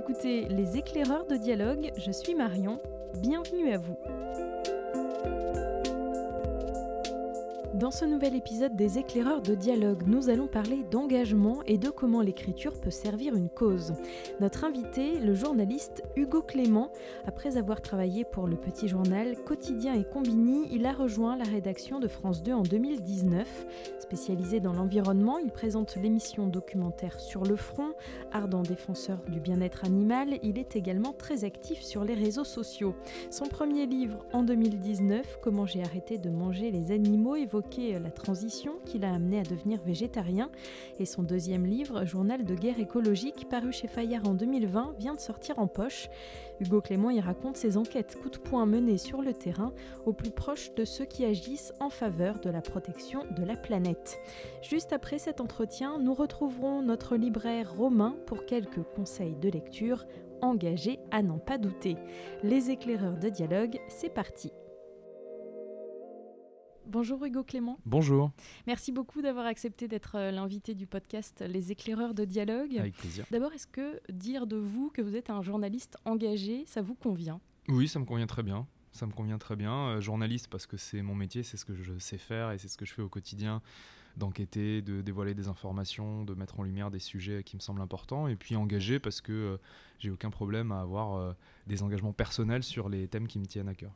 écoutez Les éclaireurs de dialogue, je suis Marion, bienvenue à vous. Dans ce nouvel épisode des éclaireurs de dialogue, nous allons parler d'engagement et de comment l'écriture peut servir une cause. Notre invité, le journaliste Hugo Clément, après avoir travaillé pour le petit journal Quotidien et Combini, il a rejoint la rédaction de France 2 en 2019. Spécialisé dans l'environnement, il présente l'émission documentaire Sur le front, ardent défenseur du bien-être animal, il est également très actif sur les réseaux sociaux. Son premier livre en 2019, Comment j'ai arrêté de manger les animaux, évoque euh, la transition qui l'a amené à devenir végétarien. Et son deuxième livre, Journal de guerre écologique, paru chez Fayard en 2020, vient de sortir en poche. Hugo Clément y raconte ses enquêtes coup de poing menées sur le terrain, au plus proche de ceux qui agissent en faveur de la protection de la planète. Juste après cet entretien, nous retrouverons notre libraire Romain pour quelques conseils de lecture engagés à n'en pas douter. Les éclaireurs de dialogue, c'est parti. Bonjour Hugo Clément. Bonjour. Merci beaucoup d'avoir accepté d'être euh, l'invité du podcast Les éclaireurs de dialogue. Avec plaisir. D'abord, est-ce que dire de vous que vous êtes un journaliste engagé, ça vous convient Oui, ça me convient très bien. Ça me convient très bien. Euh, journaliste parce que c'est mon métier, c'est ce que je sais faire et c'est ce que je fais au quotidien d'enquêter, de dévoiler des informations, de mettre en lumière des sujets qui me semblent importants, et puis engagé parce que euh, j'ai aucun problème à avoir des engagements personnels sur les thèmes qui me tiennent à cœur.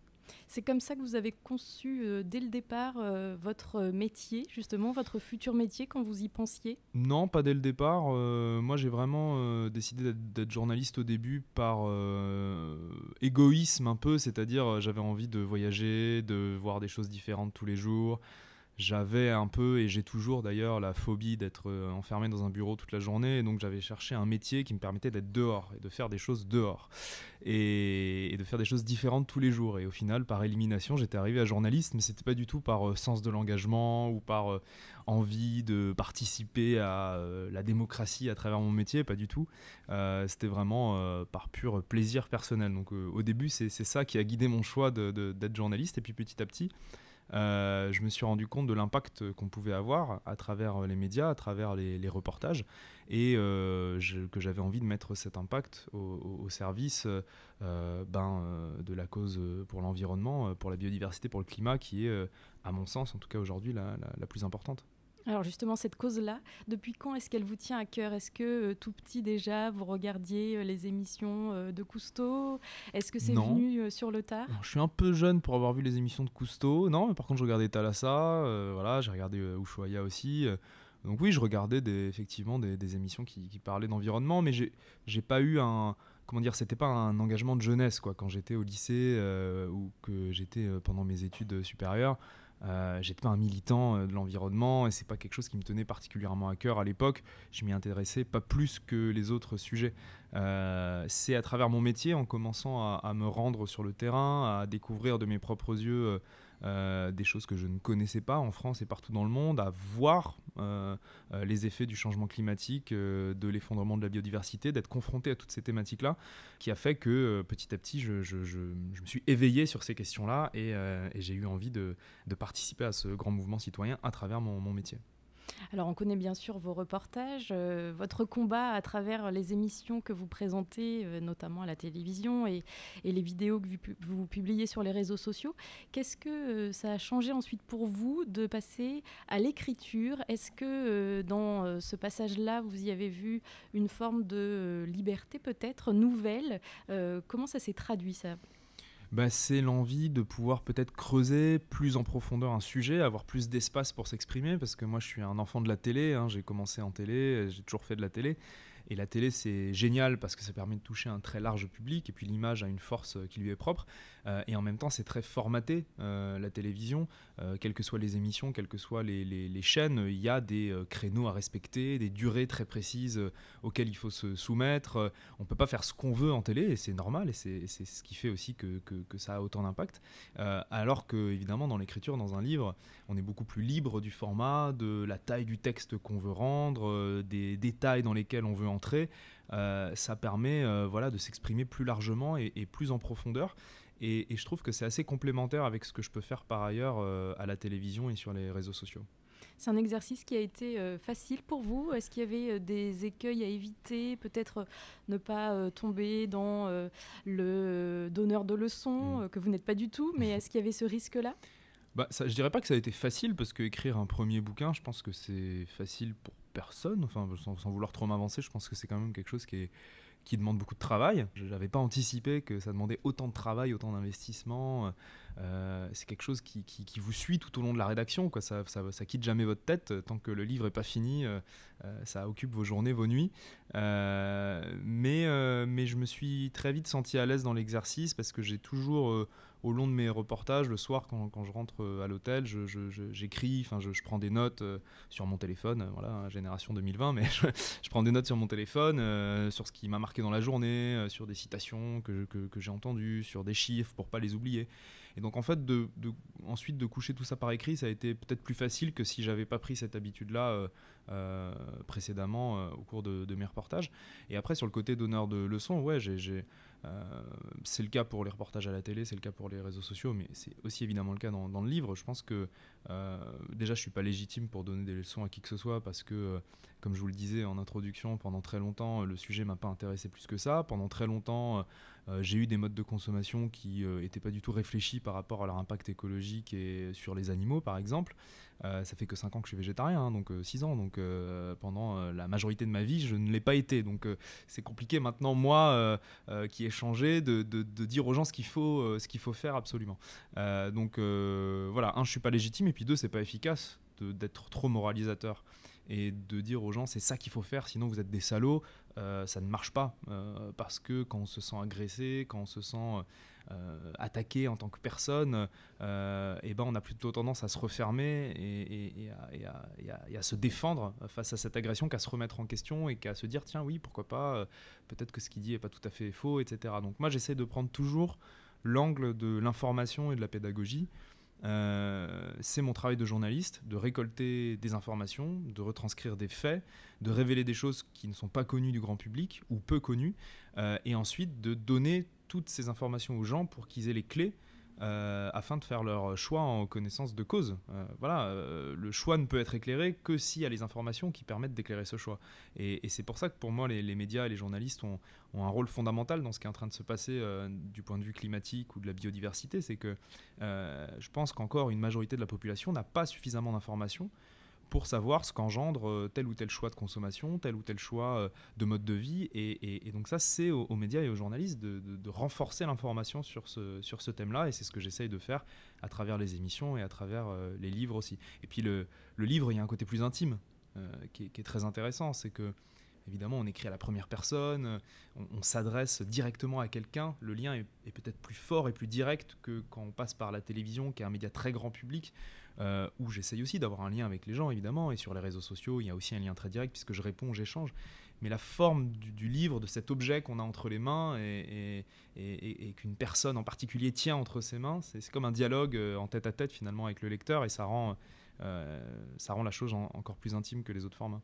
C'est comme ça que vous avez conçu euh, dès le départ euh, votre métier, justement, votre futur métier quand vous y pensiez Non, pas dès le départ. Euh, moi, j'ai vraiment décidé d'être journaliste au début par égoïsme un peu, c'est-à-dire j'avais envie de voyager, de voir des choses différentes tous les jours j'avais un peu, et j'ai toujours d'ailleurs, la phobie d'être euh, enfermé dans un bureau toute la journée. donc j'avais cherché un métier qui me permettait d'être dehors et de faire des choses dehors. Et, de faire des choses différentes tous les jours. Et au final, par élimination, j'étais arrivé à journaliste, mais c'était pas du tout par euh, sens de l'engagement ou par euh, envie de participer à la démocratie à travers mon métier, pas du tout. c'était vraiment par pur plaisir personnel. Donc au début, c'est ça qui a guidé mon choix d'être journaliste. Et puis petit à petit, euh, je me suis rendu compte de l'impact qu'on pouvait avoir à travers euh, les médias, à travers les, reportages, et euh, que j'avais envie de mettre cet impact au, service ben, de la cause pour l'environnement, pour la biodiversité, pour le climat, qui est, à mon sens, en tout cas aujourd'hui, la plus importante. Alors justement, cette cause-là, depuis quand est-ce qu'elle vous tient à cœur Est-ce que euh, tout petit déjà, vous regardiez euh, les émissions euh, de Cousteau Est-ce que c'est venu sur le tard Je suis un peu jeune pour avoir vu les émissions de Cousteau. Non, mais par contre, je regardais Talassa voilà, j'ai regardé Ushuaïa aussi. donc oui, je regardais effectivement des, émissions qui, qui parlaient d'environnement, mais j'ai pas eu un... Comment dire, c'était pas un engagement de jeunesse, quoi. Quand j'étais au lycée ou que j'étais pendant mes études supérieures, euh, j'étais pas un militant euh, de l'environnement et c'est pas quelque chose qui me tenait particulièrement à cœur à l'époque. Je m'y intéressais pas plus que les autres sujets. Euh, c'est à travers mon métier, en commençant à, me rendre sur le terrain, à découvrir de mes propres yeux euh, des choses que je ne connaissais pas en France et partout dans le monde, à voir euh, euh, les effets du changement climatique, de l'effondrement de la biodiversité, d'être confronté à toutes ces thématiques-là, qui a fait que petit à petit, je, me suis éveillé sur ces questions-là et, j'ai eu envie de, participer à ce grand mouvement citoyen à travers mon métier. Alors on connaît bien sûr vos reportages, euh, votre combat à travers les émissions que vous présentez, euh, notamment à la télévision et, les vidéos que vous, publiez sur les réseaux sociaux. Qu'est-ce que euh, ça a changé ensuite pour vous de passer à l'écriture Est-ce que dans ce passage-là, vous y avez vu une forme de liberté peut-être nouvelle Comment ça s'est traduit ça bah, c'est l'envie de pouvoir peut-être creuser plus en profondeur un sujet, avoir plus d'espace pour s'exprimer, parce que moi je suis un enfant de la télé, hein, j'ai commencé en télé, j'ai toujours fait de la télé, et la télé c'est génial parce que ça permet de toucher un très large public, et puis l'image a une force euh, qui lui est propre, euh, et en même temps, c'est très formaté, euh, la télévision, euh, quelles que soient les émissions, quelles que soient les, les, chaînes, il y a des créneaux à respecter, des durées très précises auxquelles il faut se soumettre. on ne peut pas faire ce qu'on veut en télé, et c'est normal, et c'est ce qui fait aussi que, que, ça a autant d'impact. alors que, évidemment, dans l'écriture, dans un livre, on est beaucoup plus libre du format, de la taille du texte qu'on veut rendre, des détails dans lesquels on veut entrer. ça permet voilà, de s'exprimer plus largement et, plus en profondeur. Et, je trouve que c'est assez complémentaire avec ce que je peux faire par ailleurs euh, à la télévision et sur les réseaux sociaux. C'est un exercice qui a été euh, facile pour vous. Est-ce qu'il y avait euh, des écueils à éviter Peut-être ne pas tomber dans le donneur de leçons, hmm. que vous n'êtes pas du tout, mais est-ce qu'il y avait ce risque-là bah, ça, je dirais pas que ça a été facile parce qu'écrire un premier bouquin, je pense que c'est facile pour personne. Enfin, sans vouloir trop m'avancer, je pense que c'est quand même quelque chose qui est, qui demande beaucoup de travail. Je n'avais pas anticipé que ça demandait autant de travail, autant d'investissement, euh, euh, c'est quelque chose qui, vous suit tout au long de la rédaction. Quoi. Ça, ça, quitte jamais votre tête euh, tant que le livre n'est pas fini. Euh, ça occupe vos journées, vos nuits. mais, mais je me suis très vite senti à l'aise dans l'exercice parce que j'ai toujours, au long de mes reportages, le soir quand, quand je rentre à l'hôtel, j'écris, enfin hein, je, je, prends des notes sur mon téléphone. voilà, génération 2020, mais je, prends des notes sur mon téléphone sur ce qui m'a marqué dans la journée, sur des citations que, que, j'ai entendues, sur des chiffres pour pas les oublier. Et donc en fait, de, ensuite de coucher tout ça par écrit, ça a été peut-être plus facile que si j'avais pas pris cette habitude-là euh, euh, précédemment euh, au cours de, mes reportages. Et après, sur le côté donneur de leçons, ouais, j'ai, c'est le cas pour les reportages à la télé, c'est le cas pour les réseaux sociaux, mais c'est aussi évidemment le cas dans, dans, le livre. Je pense que déjà, je suis pas légitime pour donner des leçons à qui que ce soit parce que comme je vous le disais en introduction, pendant très longtemps, euh, le sujet m'a pas intéressé plus que ça. Pendant très longtemps, euh, euh, j'ai eu des modes de consommation qui n'étaient pas du tout réfléchis par rapport à leur impact écologique et sur les animaux, par exemple. ça fait que 5 ans que je suis végétarien, hein, donc 6 ans. Donc pendant la majorité de ma vie, je ne l'ai pas été. Donc c'est compliqué maintenant, moi, qui ai changé, de, de, dire aux gens ce qu'il faut, ce qu'il faut faire absolument. donc voilà, un, je suis pas légitime, et puis deux, c'est pas efficace d'être trop moralisateur et de dire aux gens c'est ça qu'il faut faire, sinon vous êtes des salauds, euh, ça ne marche pas. Euh, parce que quand on se sent agressé, quand on se sent euh, attaqué en tant que personne, et eh ben on a plutôt tendance à se refermer et, à, se défendre face à cette agression qu'à se remettre en question et qu'à se dire tiens oui, pourquoi pas, peut-être que ce qu'il dit n'est pas tout à fait faux, etc. Donc moi j'essaie de prendre toujours l'angle de l'information et de la pédagogie. Euh, c'est mon travail de journaliste de récolter des informations, de retranscrire des faits, de révéler des choses qui ne sont pas connues du grand public ou peu connues, euh, et ensuite de donner toutes ces informations aux gens pour qu'ils aient les clés euh, afin de faire leur choix en connaissance de cause. Euh, voilà, euh, le choix ne peut être éclairé que s'il y a les informations qui permettent d'éclairer ce choix. Et, c'est pour ça que pour moi, les, médias et les journalistes ont, ont, un rôle fondamental dans ce qui est en train de se passer du point de vue climatique ou de la biodiversité. C'est que je pense qu'encore une majorité de la population n'a pas suffisamment d'informations pour savoir ce qu'engendre euh, tel ou tel choix de consommation, tel ou tel choix euh, de mode de vie. Et, donc ça, c'est aux, médias et aux journalistes de, renforcer l'information sur ce, sur ce thème-là. Et c'est ce que j'essaye de faire à travers les émissions et à travers euh, les livres aussi. Et puis le, livre, il y a un côté plus intime qui, est, très intéressant. C'est que évidemment, on écrit à la première personne, on, s'adresse directement à quelqu'un. Le lien est, est peut-être plus fort et plus direct que quand on passe par la télévision, qui est un média très grand public, euh, où j'essaye aussi d'avoir un lien avec les gens, évidemment, et sur les réseaux sociaux, il y a aussi un lien très direct, puisque je réponds, j'échange. Mais la forme du, livre, de cet objet qu'on a entre les mains et, qu'une personne en particulier tient entre ses mains, c'est comme un dialogue euh, en tête à tête, finalement, avec le lecteur, et ça rend, euh, ça rend la chose encore plus intime que les autres formats.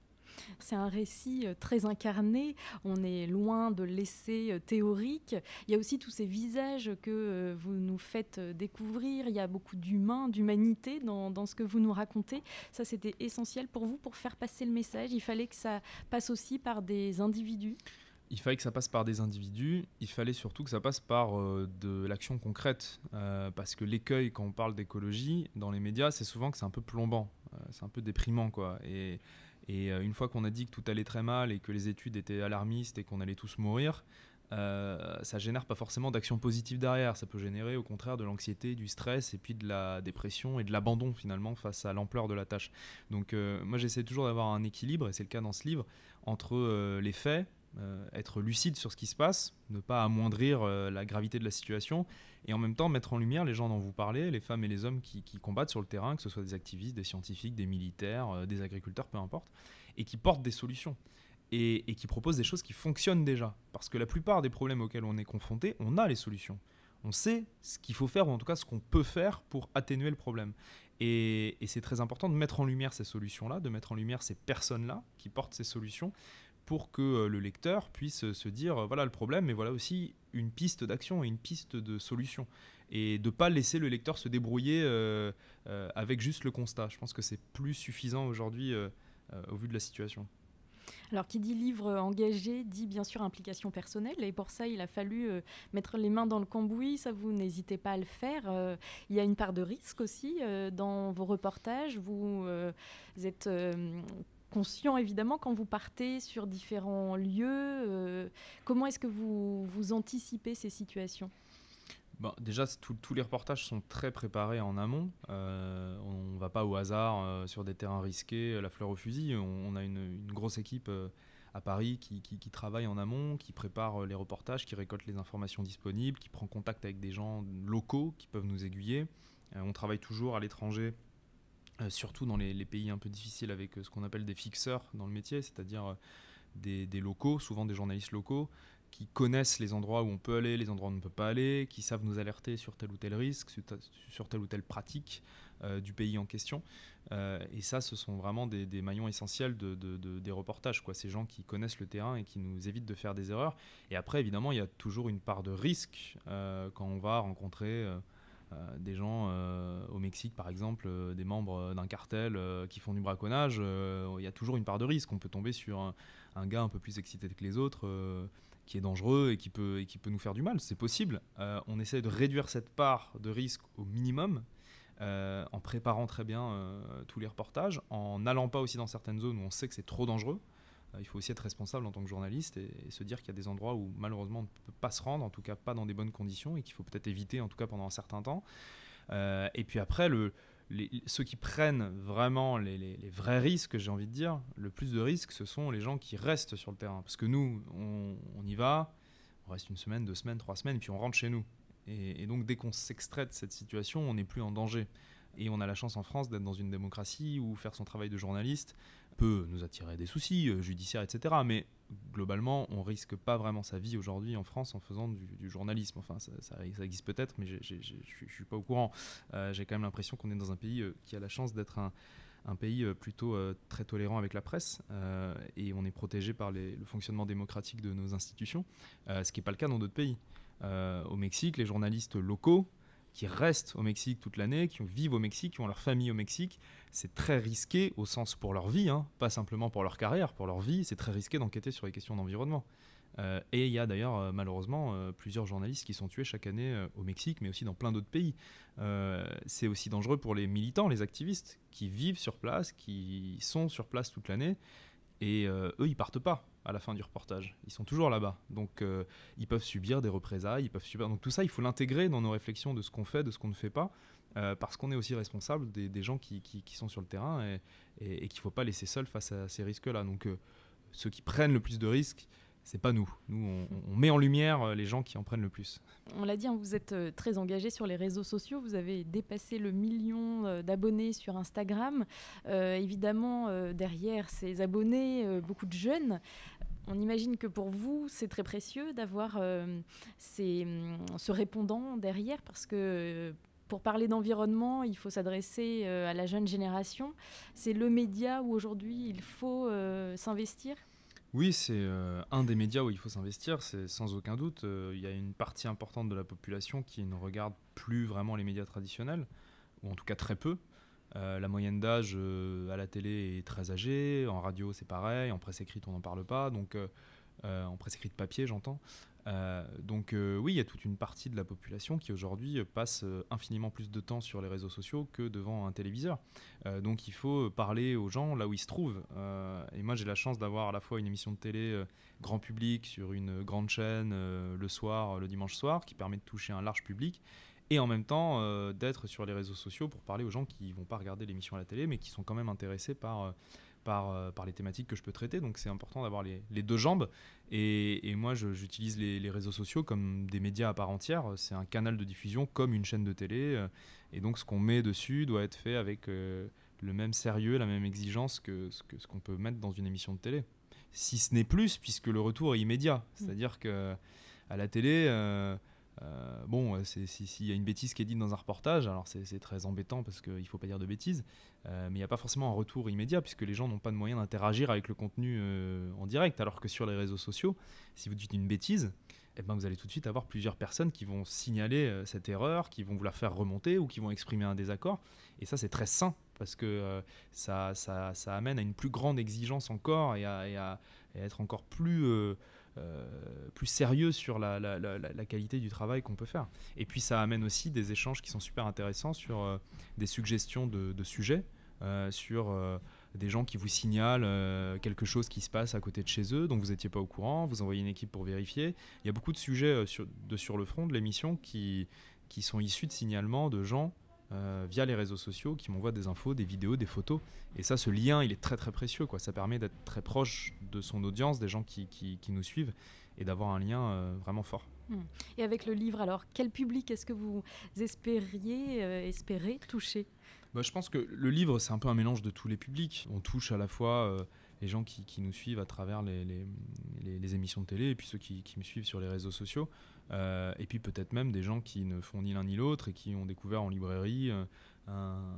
C'est un récit euh, très incarné, on est loin de l'essai euh, théorique. Il y a aussi tous ces visages que euh, vous nous faites découvrir, il y a beaucoup d'humains, d'humanité dans, ce que vous nous racontez. Ça, c'était essentiel pour vous, pour faire passer le message. Il fallait que ça passe aussi par des individus. Il fallait que ça passe par des individus, il fallait surtout que ça passe par de l'action concrète, parce que l'écueil quand on parle d'écologie dans les médias, c'est souvent que c'est un peu plombant, c'est un peu déprimant quoi. Et et euh, une fois qu'on a dit que tout allait très mal et que les études étaient alarmistes et qu'on allait tous mourir, euh, ça génère pas forcément d'action positive derrière. Ça peut générer au contraire de l'anxiété, du stress et puis de la dépression et de l'abandon finalement face à l'ampleur de la tâche. Donc euh, moi j'essaie toujours d'avoir un équilibre, et c'est le cas dans ce livre, entre euh, les faits, euh, être lucide sur ce qui se passe, ne pas amoindrir euh, la gravité de la situation, et en même temps mettre en lumière les gens dont vous parlez, les femmes et les hommes qui, combattent sur le terrain, que ce soit des activistes, des scientifiques, des militaires, euh, des agriculteurs, peu importe, et qui portent des solutions, et, qui proposent des choses qui fonctionnent déjà. Parce que la plupart des problèmes auxquels on est confronté, on a les solutions. On sait ce qu'il faut faire, ou en tout cas ce qu'on peut faire pour atténuer le problème. et c'est très important de mettre en lumière ces solutions-là, de mettre en lumière ces personnes-là qui portent ces solutions pour que euh, le lecteur puisse euh, se dire euh, voilà le problème, mais voilà aussi une piste d'action et une piste de solution. Et de ne pas laisser le lecteur se débrouiller avec juste le constat. Je pense que c'est plus suffisant aujourd'hui au vu de la situation. Alors, qui dit livre engagé dit bien sûr implication personnelle. Et pour ça, il a fallu mettre les mains dans le cambouis. Ça, vous n'hésitez pas à le faire. il y a une part de risque aussi dans vos reportages. vous êtes conscient évidemment quand vous partez sur différents lieux. Euh, comment est-ce que vous, vous anticipez ces situations Bon, déjà, tous les reportages sont très préparés en amont. Euh, on ne va pas au hasard euh, sur des terrains risqués, la fleur au fusil. On, a une, grosse équipe à Paris qui, qui, travaille en amont, qui prépare les reportages, qui récolte les informations disponibles, qui prend contact avec des gens locaux qui peuvent nous aiguiller. on travaille toujours à l'étranger euh, surtout dans les, pays un peu difficiles avec euh, ce qu'on appelle des fixeurs dans le métier, c'est-à-dire euh, des, locaux, souvent des journalistes locaux, qui connaissent les endroits où on peut aller, les endroits où on ne peut pas aller, qui savent nous alerter sur tel ou tel risque, sur, telle ou telle pratique du pays en question. et ça, ce sont vraiment des, maillons essentiels de, des reportages, quoi. ces gens qui connaissent le terrain et qui nous évitent de faire des erreurs. Et après, évidemment, il y a toujours une part de risque quand on va rencontrer... Euh, des gens euh, au Mexique, par exemple, euh, des membres d'un cartel qui font du braconnage, il y a toujours une part de risque. On peut tomber sur un, gars un peu plus excité que les autres, qui est dangereux et qui peut, et qui peut nous faire du mal. C'est possible. on essaie de réduire cette part de risque au minimum. en préparant très bien tous les reportages, en n'allant pas aussi dans certaines zones où on sait que c'est trop dangereux, euh, il faut aussi être responsable en tant que journaliste et, se dire qu'il y a des endroits où malheureusement on ne peut pas se rendre, en tout cas pas dans des bonnes conditions, et qu'il faut peut-être éviter en tout cas pendant un certain temps. Euh, et puis après, ceux qui prennent vraiment les, vrais risques, j'ai envie de dire, le plus de risques, ce sont les gens qui restent sur le terrain. Parce que nous, on, y va, on reste une semaine, deux semaines, trois semaines, puis on rentre chez nous. Et, et donc dès qu'on s'extrait de cette situation, on n'est plus en danger. Et on a la chance en France d'être dans une démocratie où faire son travail de journaliste, peut nous attirer des soucis euh, judiciaires, etc. Mais globalement, on risque pas vraiment sa vie aujourd'hui en France en faisant du, journalisme. Enfin, ça, existe peut-être, mais je suis pas au courant. Euh, j'ai quand même l'impression qu'on est dans un pays euh, qui a la chance d'être un, pays plutôt très tolérant avec la presse et on est protégé par le fonctionnement démocratique de nos institutions, ce qui n'est pas le cas dans d'autres pays. au Mexique, les journalistes locaux qui restent au Mexique toute l'année, qui vivent au Mexique, qui ont leur famille au Mexique. C'est très risqué au sens pour leur vie, hein, pas simplement pour leur carrière, pour leur vie. C'est très risqué d'enquêter sur les questions d'environnement. Euh, et il y a d'ailleurs euh, malheureusement euh, plusieurs journalistes qui sont tués chaque année au Mexique, mais aussi dans plein d'autres pays. c'est aussi dangereux pour les militants, les activistes qui vivent sur place, qui sont sur place toute l'année, et eux, ils partent pas à la fin du reportage. Ils sont toujours là-bas. Donc euh, ils peuvent subir des représailles, ils peuvent subir... Donc tout ça, il faut l'intégrer dans nos réflexions de ce qu'on fait, de ce qu'on ne fait pas, euh, parce qu'on est aussi responsable des, gens qui, sont sur le terrain et, qu'il ne faut pas laisser seuls face à ces risques-là. Donc euh, ceux qui prennent le plus de risques, c'est pas nous. Nous, on, met en lumière euh, les gens qui en prennent le plus. On l'a dit, hein, vous êtes euh, très engagé sur les réseaux sociaux. Vous avez dépassé le million euh, d'abonnés sur Instagram. évidemment, derrière ces abonnés, beaucoup de jeunes. On imagine que pour vous, c'est très précieux d'avoir mm, ce répondant derrière parce que pour parler d'environnement, il faut s'adresser à la jeune génération. C'est le média où aujourd'hui il faut s'investir oui, c'est euh, un des médias où il faut s'investir, c'est sans aucun doute. Euh, il y a une partie importante de la population qui ne regarde plus vraiment les médias traditionnels, ou en tout cas très peu. Euh, la moyenne d'âge à la télé est très âgée, en radio c'est pareil, en presse écrite on n'en parle pas, donc en presse écrite papier j'entends. Euh, donc euh, oui, il y a toute une partie de la population qui aujourd'hui passe euh, infiniment plus de temps sur les réseaux sociaux que devant un téléviseur. donc il faut parler aux gens là où ils se trouvent. et moi j'ai la chance d'avoir à la fois une émission de télé grand public sur une grande chaîne le soir, le dimanche soir, qui permet de toucher un large public. Et en même temps, d'être sur les réseaux sociaux pour parler aux gens qui vont pas regarder l'émission à la télé, mais qui sont quand même intéressés par par, euh, par les thématiques que je peux traiter. Donc c'est important d'avoir les, deux jambes. Et, moi, j'utilise les, réseaux sociaux comme des médias à part entière. C'est un canal de diffusion comme une chaîne de télé. Euh, et donc ce qu'on met dessus doit être fait avec euh, le même sérieux, la même exigence que ce qu'on peut mettre dans une émission de télé. Si ce n'est plus, puisque le retour est immédiat. Mmh. C'est-à-dire que à la télé... Euh, bon, euh, s'il si, y a une bêtise qui est dite dans un reportage, alors c'est très embêtant parce qu'il ne faut pas dire de bêtises, euh, mais il n'y a pas forcément un retour immédiat puisque les gens n'ont pas de moyen d'interagir avec le contenu en direct, alors que sur les réseaux sociaux, si vous dites une bêtise, eh ben vous allez tout de suite avoir plusieurs personnes qui vont signaler cette erreur, qui vont vous la faire remonter ou qui vont exprimer un désaccord. Et ça, c'est très sain parce que ça, amène à une plus grande exigence encore et à être encore plus euh, plus sérieux sur la, qualité du travail qu'on peut faire. Et puis ça amène aussi des échanges qui sont super intéressants sur euh, des suggestions de, sujets, euh, sur des gens qui vous signalent quelque chose qui se passe à côté de chez eux, dont vous n'étiez pas au courant, vous envoyez une équipe pour vérifier. Il y a beaucoup de sujets sur, de, sur le front de l'émission qui, qui sont issus de signalements de gens euh, via les réseaux sociaux qui m'envoient des infos, des vidéos, des photos. Et ça, ce lien, il est très très précieux. Quoi. Ça permet d'être très proche de son audience, des gens qui, qui, nous suivent, et d'avoir un lien euh, vraiment fort. Hmm. Et avec le livre, alors, quel public est-ce que vous espériez, euh, toucher bah, Je pense que le livre, c'est un peu un mélange de tous les publics. On touche à la fois les gens qui, nous suivent à travers les, émissions de télé et puis ceux qui, me suivent sur les réseaux sociaux. Euh, et puis peut-être même des gens qui ne font ni l'un ni l'autre et qui ont découvert en librairie euh,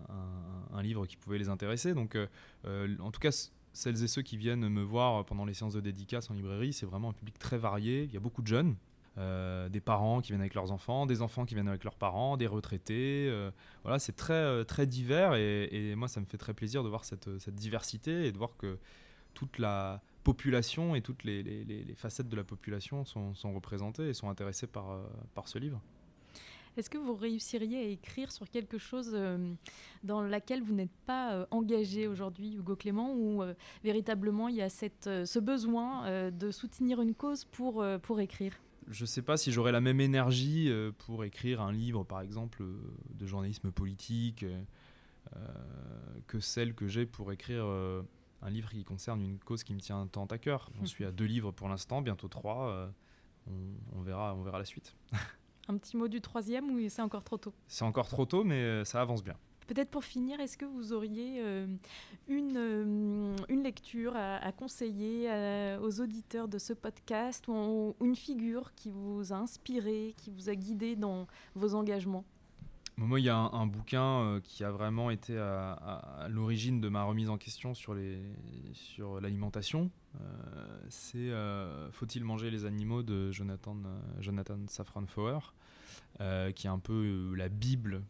un, livre qui pouvait les intéresser. Donc euh, en tout cas, celles et ceux qui viennent me voir pendant les séances de dédicace en librairie, c'est vraiment un public très varié. Il y a beaucoup de jeunes. des parents qui viennent avec leurs enfants, des enfants qui viennent avec leurs parents, des retraités. voilà, c'est très, très divers et, moi, ça me fait très plaisir de voir cette, cette diversité et de voir que toute la population et toutes les, facettes de la population sont, représentées et sont intéressées euh, par, ce livre. Est-ce que vous réussiriez à écrire sur quelque chose euh, dans laquelle vous n'êtes pas euh, engagé aujourd'hui, Hugo Clément, ou véritablement il y a ce besoin de soutenir une cause pour écrire je ne sais pas si j'aurais la même énergie pour écrire un livre, par exemple, de journalisme politique, que celle que j'ai pour écrire un livre qui concerne une cause qui me tient tant à cœur. J'en suis à deux livres pour l'instant, bientôt trois. Euh, on, verra, on verra la suite. un petit mot du troisième ou c'est encore trop tôt C'est encore trop tôt, mais euh, ça avance bien. Peut-être pour finir, est-ce que vous auriez euh, une, lecture à, conseiller aux auditeurs de ce podcast ou une figure qui vous a inspiré, qui vous a guidé dans vos engagements moi, il y a un, bouquin euh, qui a vraiment été à, l'origine de ma remise en question sur l'alimentation. Sur euh, c'est euh, Faut-il manger les animaux de Jonathan, Jonathan Safran Foer, qui est un peu la Bible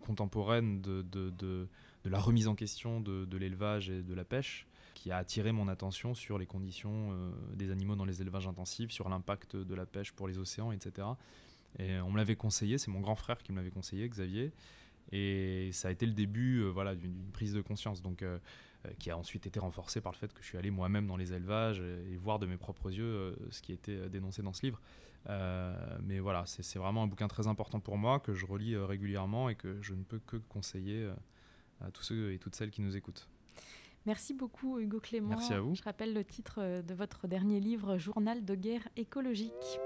contemporaine de, de, de, la remise en question de, l'élevage et de la pêche, qui a attiré mon attention sur les conditions des animaux dans les élevages intensifs, sur l'impact de la pêche pour les océans, etc. Et euh, on me l'avait conseillé, c'est mon grand frère qui me l'avait conseillé, Xavier. Et ça a été le début euh, voilà, d'une prise de conscience, donc, euh, qui a ensuite été renforcée par le fait que je suis allé moi-même dans les élevages et, voir de mes propres yeux ce qui était dénoncé dans ce livre. mais voilà, c'est vraiment un bouquin très important pour moi, que je relis régulièrement et que je ne peux que conseiller à tous ceux et toutes celles qui nous écoutent. Merci beaucoup Hugo Clément. Merci à vous. Je rappelle le titre de votre dernier livre, Journal de guerre écologique.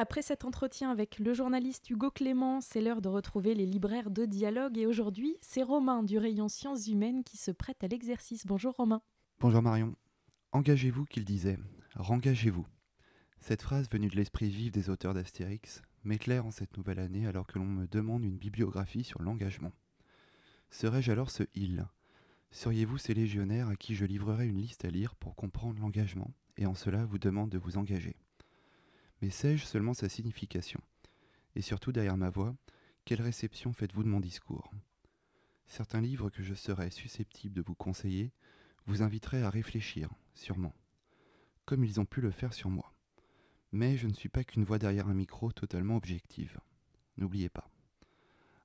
Après cet entretien avec le journaliste Hugo Clément, c'est l'heure de retrouver les libraires de dialogue et aujourd'hui, c'est Romain du rayon Sciences humaines qui se prête à l'exercice. Bonjour Romain. Bonjour Marion. Engagez-vous qu'il disait. Rengagez-vous. Cette phrase venue de l'esprit vif des auteurs d'Astérix m'éclaire en cette nouvelle année alors que l'on me demande une bibliographie sur l'engagement. Serais-je alors ce il Seriez-vous ces légionnaires à qui je livrerai une liste à lire pour comprendre l'engagement, et en cela vous demande de vous engager Mais sais-je seulement sa signification Et surtout derrière ma voix, quelle réception faites-vous de mon discours Certains livres que je serais susceptible de vous conseiller vous inviteraient à réfléchir, sûrement, comme ils ont pu le faire sur moi. Mais je ne suis pas qu'une voix derrière un micro totalement objective. N'oubliez pas.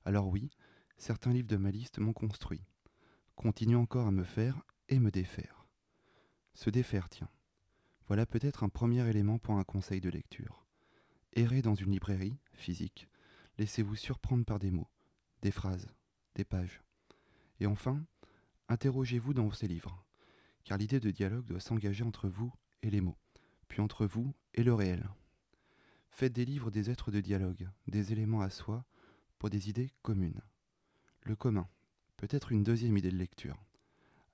Alors oui, certains livres de ma liste m'ont construit, continue encore à me faire et me défaire. Se défaire, tiens. Voilà peut-être un premier élément pour un conseil de lecture. Errez dans une librairie, physique, laissez-vous surprendre par des mots, des phrases, des pages. Et enfin, interrogez-vous dans ces livres, car l'idée de dialogue doit s'engager entre vous et les mots, puis entre vous et le réel. Faites des livres des êtres de dialogue, des éléments à soi, pour des idées communes. Le commun, Peut-être une deuxième idée de lecture.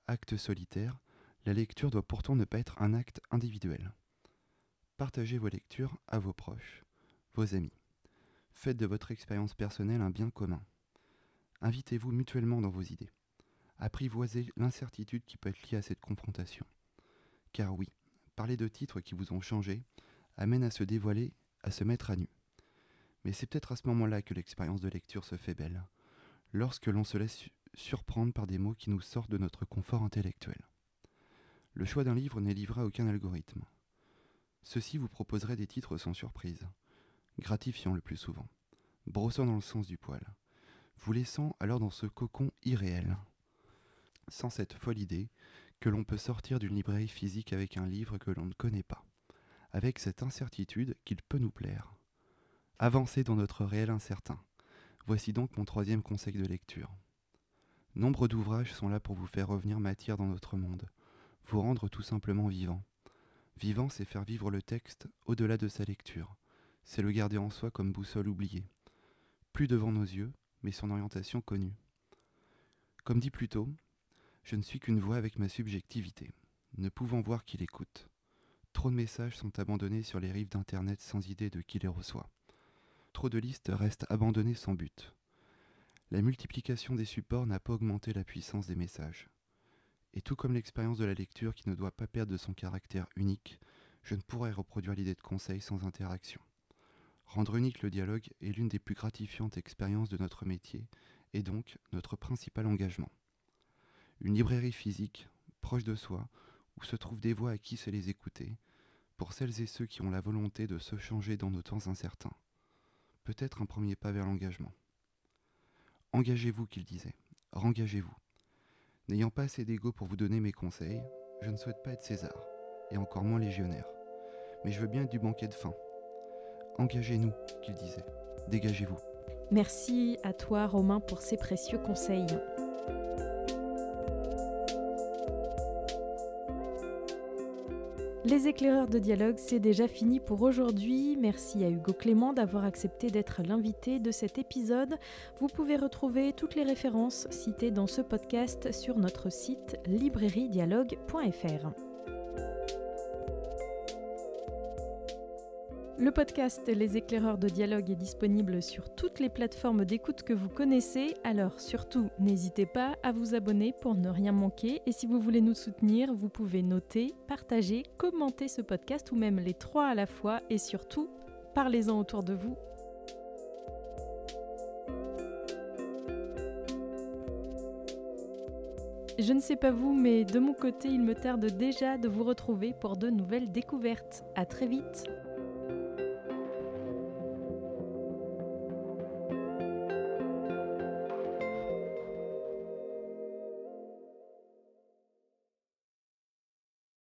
Acte solitaire, la lecture doit pourtant ne pas être un acte individuel. Partagez vos lectures à vos proches, vos amis. Faites de votre expérience personnelle un bien commun. Invitez-vous mutuellement dans vos idées. Apprivoisez l'incertitude qui peut être liée à cette confrontation. Car oui, parler de titres qui vous ont changé amène à se dévoiler, à se mettre à nu. Mais c'est peut-être à ce moment-là que l'expérience de lecture se fait belle, lorsque l'on se laisse surprendre par des mots qui nous sortent de notre confort intellectuel. Le choix d'un livre n'est livré à aucun algorithme. Ceux-ci vous proposeraient des titres sans surprise, gratifiant le plus souvent, brossant dans le sens du poil, vous laissant alors dans ce cocon irréel. Sans cette folle idée que l'on peut sortir d'une librairie physique avec un livre que l'on ne connaît pas, avec cette incertitude qu'il peut nous plaire. Avancer dans notre réel incertain. Voici donc mon troisième conseil de lecture. Nombre d'ouvrages sont là pour vous faire revenir matière dans notre monde, vous rendre tout simplement vivant. Vivant, c'est faire vivre le texte au-delà de sa lecture, c'est le garder en soi comme boussole oubliée, plus devant nos yeux, mais son orientation connue. Comme dit plus je ne suis qu'une voix avec ma subjectivité, ne pouvant voir qui l'écoute. Trop de messages sont abandonnés sur les rives d'Internet sans idée de qui les reçoit. Trop de listes restent abandonnées sans but. La multiplication des supports n'a pas augmenté la puissance des messages. Et tout comme l'expérience de la lecture qui ne doit pas perdre de son caractère unique, je ne pourrais reproduire l'idée de conseil sans interaction. Rendre unique le dialogue est l'une des plus gratifiantes expériences de notre métier et donc notre principal engagement. Une librairie physique, proche de soi, où se trouvent des voix à qui se les écouter, pour celles et ceux qui ont la volonté de se changer dans nos temps incertains. Peut-être un premier pas vers l'engagement. Engagez-vous, qu'il disait. Rengagez-vous. N'ayant pas assez d'ego pour vous donner mes conseils, je ne souhaite pas être César, et encore moins légionnaire. Mais je veux bien être du banquet de fin. Engagez-nous, qu'il disait. Dégagez-vous. Merci à toi, Romain, pour ces précieux conseils. Les éclaireurs de dialogue, c'est déjà fini pour aujourd'hui. Merci à Hugo Clément d'avoir accepté d'être l'invité de cet épisode. Vous pouvez retrouver toutes les références citées dans ce podcast sur notre site librairiedialogue.fr. Le podcast Les éclaireurs de dialogue est disponible sur toutes les plateformes d'écoute que vous connaissez, alors surtout n'hésitez pas à vous abonner pour ne rien manquer et si vous voulez nous soutenir, vous pouvez noter, partager, commenter ce podcast ou même les trois à la fois et surtout parlez-en autour de vous Je ne sais pas vous, mais de mon côté, il me tarde déjà de vous retrouver pour de nouvelles découvertes. À très vite!